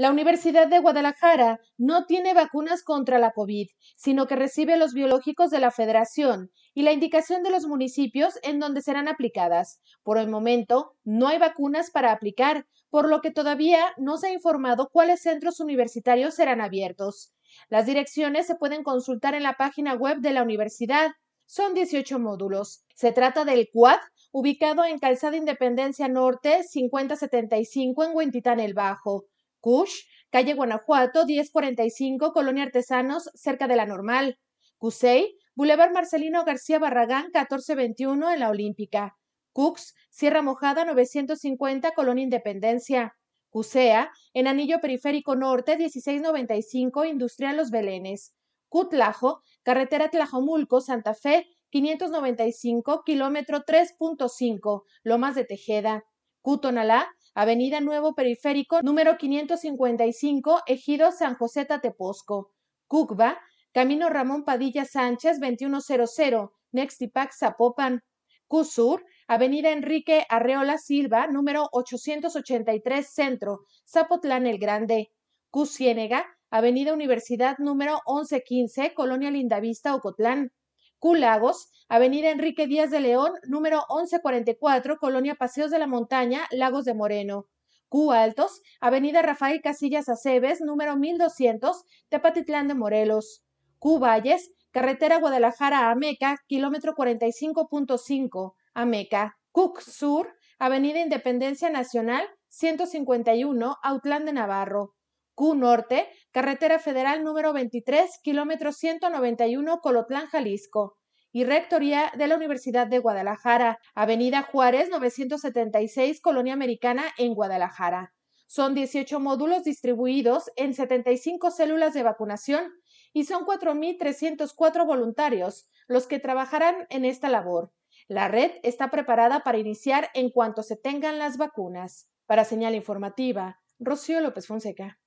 La Universidad de Guadalajara no tiene vacunas contra la COVID, sino que recibe los biológicos de la Federación y la indicación de los municipios en donde serán aplicadas. Por el momento, no hay vacunas para aplicar, por lo que todavía no se ha informado cuáles centros universitarios serán abiertos. Las direcciones se pueden consultar en la página web de la universidad. Son 18 módulos. Se trata del CUAD, ubicado en Calzada Independencia Norte 5075 en Huentitán el Bajo. Cush, calle Guanajuato, 1045, Colonia Artesanos, cerca de la Normal. Cusey, Boulevard Marcelino García Barragán, 1421, en la Olímpica. Cux, Sierra Mojada, 950, Colonia Independencia. Cusea, en Anillo Periférico Norte, 1695, Industrial Los Belenes. Cutlajo, Carretera Tlajomulco, Santa Fe, 595, kilómetro 3.5, Lomas de Tejeda. Cutonalá, Avenida Nuevo Periférico, número 555, Ejido San José Tateposco. Cucba, Camino Ramón Padilla Sánchez, 2100, Nextipac Zapopan, CUSUR, Avenida Enrique Arreola Silva, número 883 Centro, Zapotlán el Grande, Cusiénega, Avenida Universidad número 1115, Colonia Lindavista, Ocotlán. Lagos, Avenida Enrique Díaz de León, número 1144, Colonia Paseos de la Montaña, Lagos de Moreno. Q Altos, Avenida Rafael Casillas Aceves, número 1200, Tepatitlán de Morelos. Q Valles, Carretera Guadalajara Ameca, kilómetro 45.5, Ameca. Cook Sur, Avenida Independencia Nacional, 151, Autlán de Navarro. Q Norte, carretera federal número 23, kilómetro 191, Colotlán, Jalisco y Rectoría de la Universidad de Guadalajara, Avenida Juárez 976, Colonia Americana, en Guadalajara. Son 18 módulos distribuidos en 75 células de vacunación y son 4.304 voluntarios los que trabajarán en esta labor. La red está preparada para iniciar en cuanto se tengan las vacunas. Para señal informativa, Rocío López Fonseca.